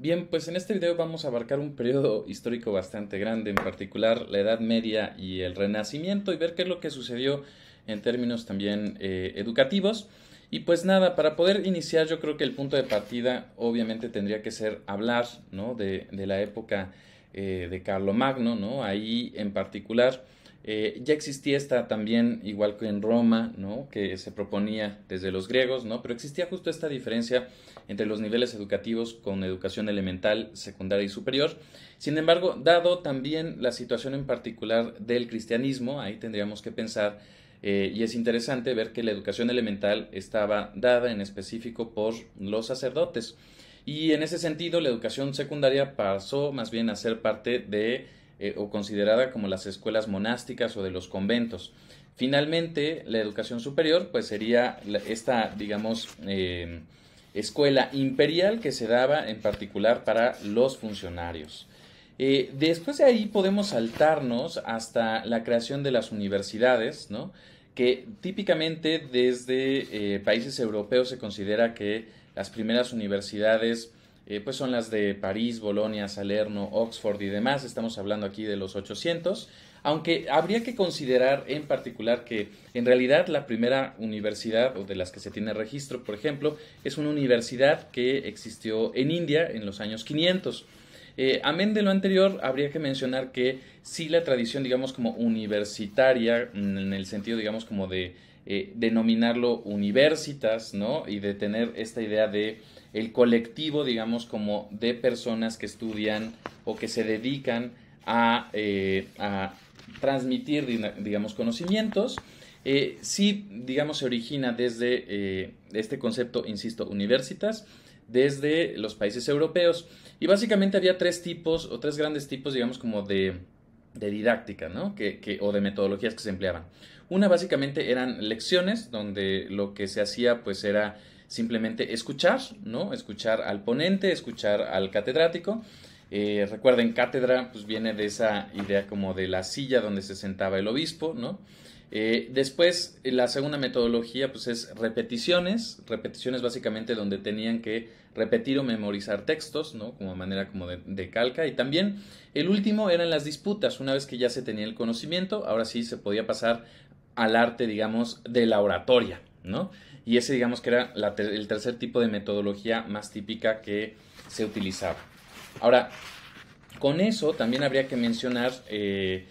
Bien, pues en este video vamos a abarcar un periodo histórico bastante grande, en particular la Edad Media y el Renacimiento, y ver qué es lo que sucedió en términos también eh, educativos. Y pues nada, para poder iniciar yo creo que el punto de partida obviamente tendría que ser hablar ¿no? de, la época eh, de Carlomagno, ¿no? ahí en particular eh, ya existía esta también, igual que en Roma, ¿no? que se proponía desde los griegos, ¿no? pero existía justo esta diferencia entre los niveles educativos con educación elemental, secundaria y superior. Sin embargo, dado también la situación en particular del cristianismo, ahí tendríamos que pensar, eh, y es interesante ver que la educación elemental estaba dada en específico por los sacerdotes. Y en ese sentido, la educación secundaria pasó más bien a ser parte de eh, o considerada como las escuelas monásticas o de los conventos. Finalmente, la educación superior, pues sería esta, digamos, eh, escuela imperial que se daba en particular para los funcionarios. Eh, después de ahí podemos saltarnos hasta la creación de las universidades, que típicamente desde países europeos se considera que las primeras universidades eh, pues son las de París, Bolonia, Salerno, Oxford y demás. Estamos hablando aquí de los 800, aunque habría que considerar en particular que en realidad la primera universidad o de las que se tiene registro, por ejemplo, es una universidad que existió en India en los años 500. Eh, amén de lo anterior, habría que mencionar que sí la tradición, digamos, como universitaria, en el sentido, digamos, como de eh, denominarlo universitas, ¿no? Y de tener esta idea de el colectivo, digamos, como de personas que estudian o que se dedican a, eh, transmitir, digamos, conocimientos. Eh, sí, digamos, se origina desde este concepto, insisto, universitas, desde los países europeos. Y básicamente había tres tipos, o tres grandes tipos, digamos, como de, de didáctica, ¿no? Que, o de metodologías que se empleaban. Una básicamente eran lecciones, donde lo que se hacía pues era simplemente escuchar, ¿no? Escuchar al ponente, escuchar al catedrático. Eh, recuerden, cátedra pues viene de esa idea como de la silla donde se sentaba el obispo, ¿no? Eh, después, eh, la segunda metodología pues, es repeticiones, repeticiones básicamente donde tenían que repetir o memorizar textos, ¿no? Como manera como de, calca. Y también el último eran las disputas. Una vez que ya se tenía el conocimiento, ahora sí se podía pasar al arte, digamos, de la oratoria, ¿no? Y ese, digamos, que era el tercer tipo de metodología más típica que se utilizaba. Ahora, con eso también habría que mencionar... Eh,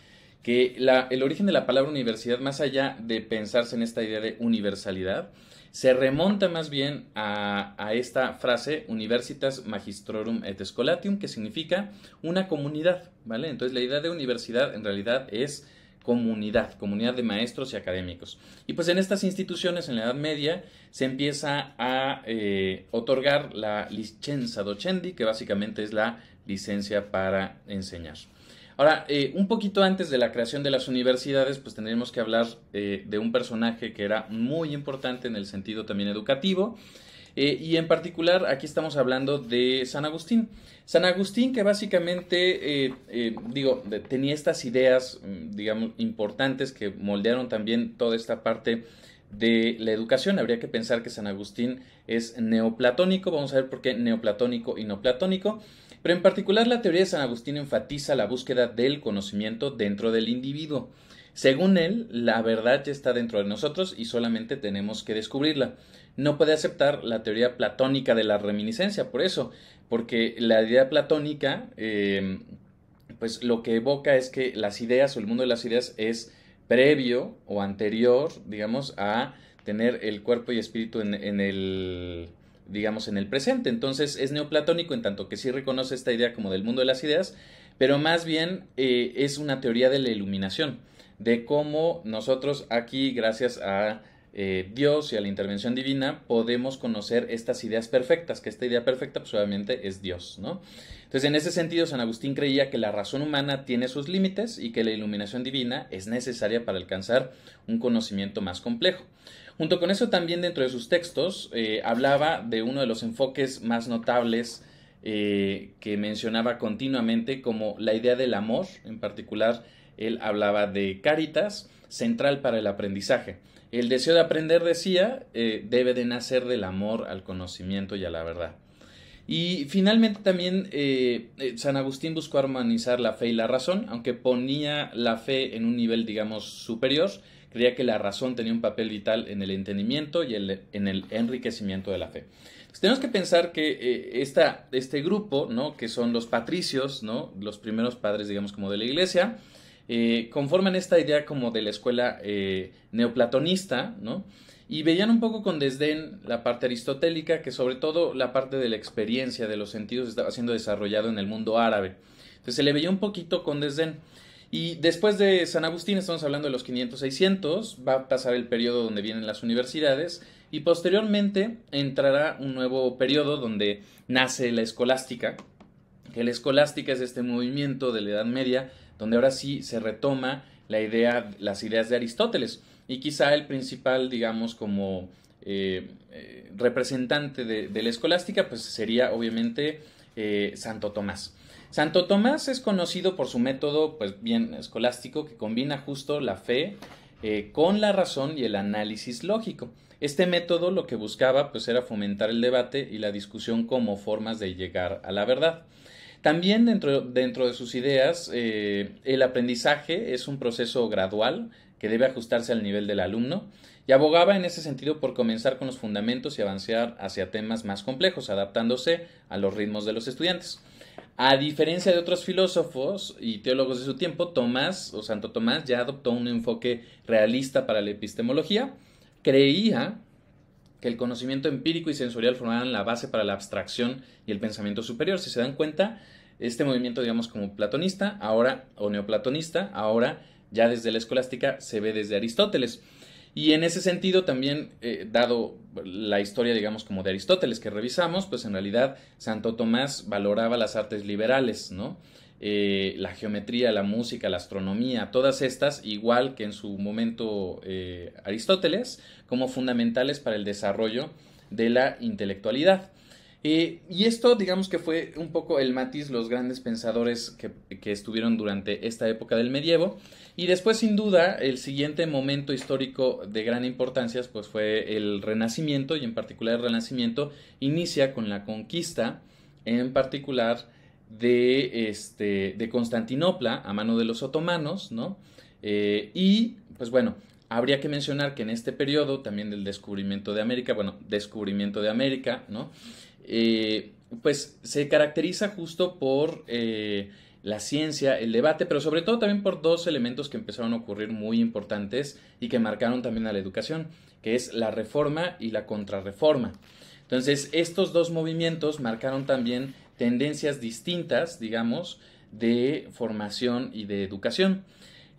que el origen de la palabra universidad, más allá de pensarse en esta idea de universalidad, se remonta más bien a, esta frase Universitas Magistrorum et escolatium, que significa una comunidad, ¿vale? Entonces la idea de universidad en realidad es comunidad, comunidad de maestros y académicos. Y pues en estas instituciones, en la Edad Media, se empieza a eh, otorgar la licenza docendi, que básicamente es la licencia para enseñar. Ahora, eh, un poquito antes de la creación de las universidades, pues tendríamos que hablar eh, de un personaje que era muy importante en el sentido también educativo. Eh, y en particular, aquí estamos hablando de San Agustín. San Agustín que básicamente, digo, tenía estas ideas, mm, digamos, importantes que moldearon también toda esta parte de la educación. Habría que pensar que San Agustín es neoplatónico. Vamos a ver por qué neoplatónico y no platónico. Pero en particular la teoría de San Agustín enfatiza la búsqueda del conocimiento dentro del individuo. Según él, la verdad ya está dentro de nosotros y solamente tenemos que descubrirla. No puede aceptar la teoría platónica de la reminiscencia, por eso, porque la idea platónica, eh, pues lo que evoca es que las ideas o el mundo de las ideas es previo o anterior, digamos, a tener el cuerpo y espíritu en el digamos, en el presente. Entonces es neoplatónico en tanto que sí reconoce esta idea como del mundo de las ideas, pero más bien eh, es una teoría de la iluminación, de cómo nosotros aquí, gracias a eh, Dios y a la intervención divina, podemos conocer estas ideas perfectas, que esta idea perfecta pues obviamente es Dios, ¿no? Entonces en ese sentido San Agustín creía que la razón humana tiene sus límites y que la iluminación divina es necesaria para alcanzar un conocimiento más complejo. Junto con eso también dentro de sus textos eh, hablaba de uno de los enfoques más notables eh, que mencionaba continuamente como la idea del amor, en particular él hablaba de Caritas, central para el aprendizaje. El deseo de aprender, decía, eh, debe de nacer del amor al conocimiento y a la verdad. Y finalmente también San Agustín buscó armonizar la fe y la razón, aunque ponía la fe en un nivel, digamos, superior, Creía que la razón tenía un papel vital en el entendimiento y en el enriquecimiento de la fe. tenemos que pensar que eh, esta, este grupo, ¿no? que son los patricios, ¿no? los primeros padres, digamos, como de la iglesia, eh, conforman esta idea como de la escuela eh, neoplatonista, ¿no? y veían un poco con desdén la parte aristotélica, que sobre todo la parte de la experiencia, de los sentidos, estaba siendo desarrollado en el mundo árabe. Entonces se le veía un poquito con desdén. Y después de San Agustín, estamos hablando de los 500-600, va a pasar el periodo donde vienen las universidades y posteriormente entrará un nuevo periodo donde nace la escolástica, que la escolástica es este movimiento de la Edad Media donde ahora sí se retoma la idea, las ideas de Aristóteles y quizá el principal, digamos, como eh, eh, representante de, la escolástica, pues sería obviamente eh, Santo Tomás. Santo Tomás es conocido por su método, pues, bien escolástico, que combina justo la fe eh, con la razón y el análisis lógico. Este método lo que buscaba pues era fomentar el debate y la discusión como formas de llegar a la verdad. También dentro, de sus ideas, eh, el aprendizaje es un proceso gradual que debe ajustarse al nivel del alumno y abogaba en ese sentido por comenzar con los fundamentos y avanzar hacia temas más complejos, adaptándose a los ritmos de los estudiantes. A diferencia de otros filósofos y teólogos de su tiempo, Tomás o Santo Tomás ya adoptó un enfoque realista para la epistemología. Creía que el conocimiento empírico y sensorial formaban la base para la abstracción y el pensamiento superior. Si se dan cuenta, este movimiento, digamos, como platonista, ahora, o neoplatonista, ahora, ya desde la escolástica, se ve desde Aristóteles. Y en ese sentido también, eh, dado la historia, digamos, como de Aristóteles que revisamos, pues en realidad Santo Tomás valoraba las artes liberales, ¿no? Eh, la geometría, la música, la astronomía, todas estas, igual que en su momento eh, Aristóteles, como fundamentales para el desarrollo de la intelectualidad. Eh, y esto, digamos que fue un poco el matiz, los grandes pensadores que, estuvieron durante esta época del medievo. Y después, sin duda, el siguiente momento histórico de gran importancia pues, fue el Renacimiento, y en particular el Renacimiento inicia con la conquista, en particular de, este, de Constantinopla a mano de los otomanos, ¿no? Eh, y, pues bueno, Habría que mencionar que en este periodo, también del descubrimiento de América, bueno, descubrimiento de América, ¿no? Eh, pues se caracteriza justo por eh, la ciencia, el debate, pero sobre todo también por dos elementos que empezaron a ocurrir muy importantes y que marcaron también a la educación, que es la reforma y la contrarreforma. Entonces, estos dos movimientos marcaron también tendencias distintas, digamos, de formación y de educación.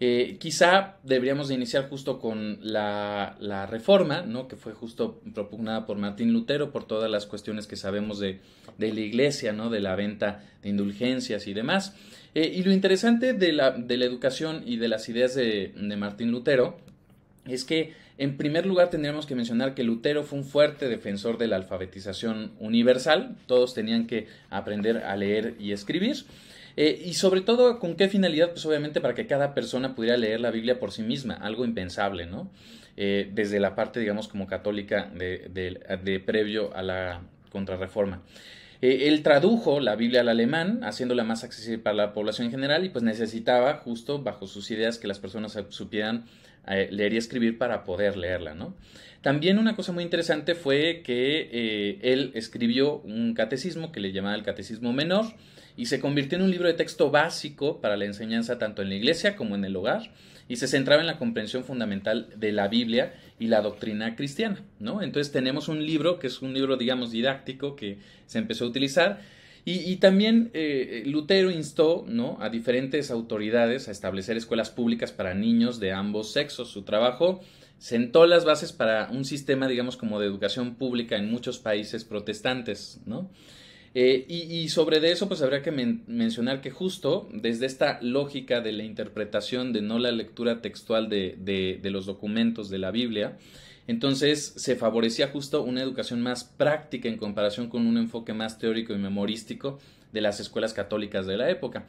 Eh, quizá deberíamos de iniciar justo con la, reforma, ¿no? que fue justo propugnada por Martín Lutero por todas las cuestiones que sabemos de, la iglesia, ¿no? de la venta de indulgencias y demás. Eh, y lo interesante de la, educación y de las ideas de Martín Lutero es que en primer lugar tendríamos que mencionar que Lutero fue un fuerte defensor de la alfabetización universal, todos tenían que aprender a leer y escribir. Eh, y sobre todo, ¿con qué finalidad? Pues obviamente para que cada persona pudiera leer la Biblia por sí misma, algo impensable, ¿no? Eh, desde la parte, digamos, como católica de, previo a la contrarreforma. Eh, él tradujo la Biblia al alemán, haciéndola más accesible para la población en general, y pues necesitaba, justo bajo sus ideas, que las personas supieran leer y escribir para poder leerla, ¿no? También una cosa muy interesante fue que él escribió un catecismo que le llamaba el Catecismo Menor, y se convirtió en un libro de texto básico para la enseñanza tanto en la iglesia como en el hogar y se centraba en la comprensión fundamental de la Biblia y la doctrina cristiana, ¿no? Entonces tenemos un libro que es un libro, digamos, didáctico que se empezó a utilizar y, también eh, Lutero instó ¿no? a diferentes autoridades a establecer escuelas públicas para niños de ambos sexos. Su trabajo sentó las bases para un sistema, digamos, como de educación pública en muchos países protestantes, ¿no? Eh, y, sobre de eso, pues habría que mencionar que justo desde esta lógica de la interpretación de no la lectura textual de los documentos de la Biblia, entonces se favorecía justo una educación más práctica en comparación con un enfoque más teórico y memorístico de las escuelas católicas de la época.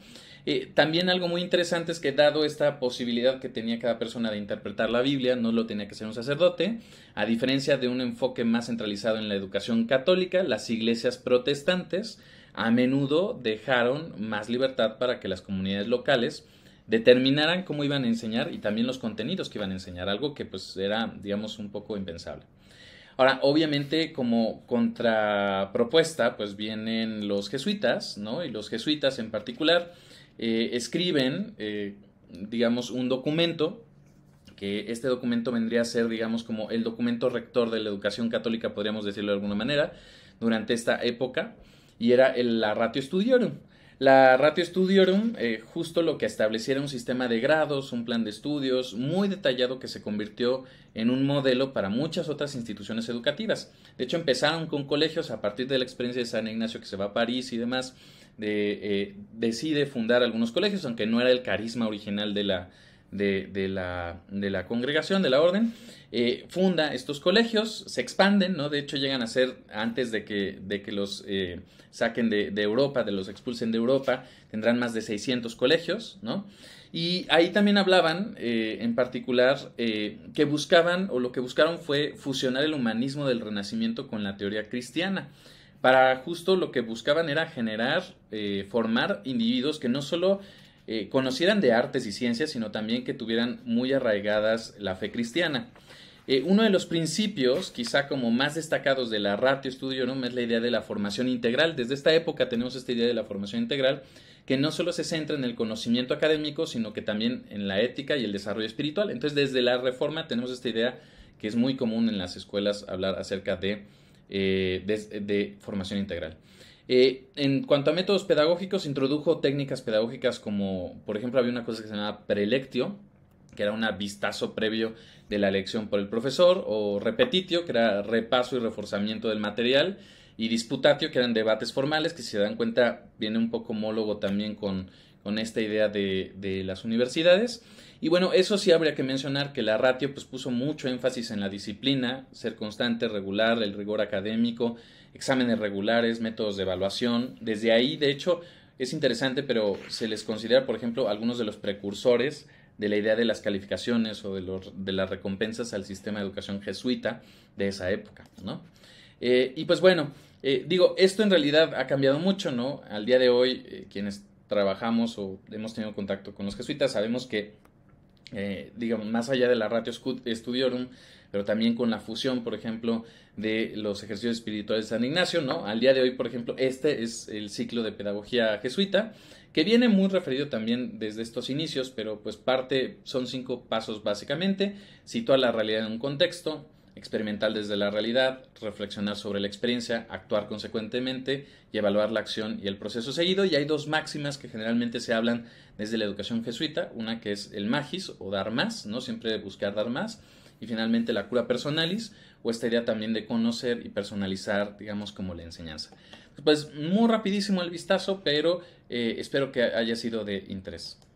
Eh, también algo muy interesante es que dado esta posibilidad que tenía cada persona de interpretar la Biblia, no lo tenía que ser un sacerdote, a diferencia de un enfoque más centralizado en la educación católica, las iglesias protestantes a menudo dejaron más libertad para que las comunidades locales determinaran cómo iban a enseñar y también los contenidos que iban a enseñar, algo que pues era, digamos, un poco impensable. Ahora, obviamente, como contrapropuesta, pues vienen los jesuitas, ¿no? Y los jesuitas en particular eh, escriben, eh, digamos, un documento, que este documento vendría a ser, digamos, como el documento rector de la educación católica, podríamos decirlo de alguna manera, durante esta época, y era el, la Ratio Studiorum. La Ratio Studiorum eh, justo lo que estableciera un sistema de grados, un plan de estudios muy detallado que se convirtió en un modelo para muchas otras instituciones educativas. De hecho, empezaron con colegios a partir de la experiencia de San Ignacio que se va a París y demás, de, eh, decide fundar algunos colegios, aunque no era el carisma original de la, de, la, congregación, de la orden, eh, funda estos colegios, se expanden, ¿no? De hecho llegan a ser, antes de que, de que los eh, saquen de, Europa, de los expulsen de Europa, tendrán más de 600 colegios, ¿no? Y ahí también hablaban, eh, en particular, que buscaban, o lo que buscaron fue fusionar el humanismo del Renacimiento con la teoría cristiana. Para justo lo que buscaban era generar, formar individuos que no solo eh, conocieran de artes y ciencias, sino también que tuvieran muy arraigadas la fe cristiana. Eh, uno de los principios, quizá como más destacados de la Ratio no es la idea de la formación integral. Desde esta época tenemos esta idea de la formación integral, que no solo se centra en el conocimiento académico, sino que también en la ética y el desarrollo espiritual. Entonces, desde la Reforma tenemos esta idea que es muy común en las escuelas hablar acerca de, eh, de formación integral. Eh, en cuanto a métodos pedagógicos, introdujo técnicas pedagógicas como, por ejemplo, había una cosa que se llamaba prelectio, que era un vistazo previo de la lección por el profesor, o repetitio, que era repaso y reforzamiento del material, y disputatio, que eran debates formales, que si se dan cuenta viene un poco homólogo también con con esta idea de, las universidades. Y bueno, eso sí habría que mencionar que la ratio pues, puso mucho énfasis en la disciplina, ser constante, regular, el rigor académico, exámenes regulares, métodos de evaluación. Desde ahí, de hecho, es interesante, pero se les considera, por ejemplo, algunos de los precursores de la idea de las calificaciones o de, los, de las recompensas al sistema de educación jesuita de esa época, ¿no? Eh, y pues bueno, eh, digo, esto en realidad ha cambiado mucho, ¿no? Al día de hoy, eh, quienes trabajamos o hemos tenido contacto con los jesuitas, sabemos que, eh, digamos, más allá de la ratio studiorum, pero también con la fusión, por ejemplo, de los ejercicios espirituales de San Ignacio, ¿no? Al día de hoy, por ejemplo, este es el ciclo de pedagogía jesuita, que viene muy referido también desde estos inicios, pero pues parte, son cinco pasos básicamente, sitúa la realidad en un contexto, experimental desde la realidad, reflexionar sobre la experiencia, actuar consecuentemente y evaluar la acción y el proceso seguido. Y hay dos máximas que generalmente se hablan desde la educación jesuita, una que es el magis o dar más, ¿no? Siempre buscar dar más. Y finalmente la cura personalis o esta idea también de conocer y personalizar, digamos, como la enseñanza. Pues muy rapidísimo el vistazo, pero eh, espero que haya sido de interés.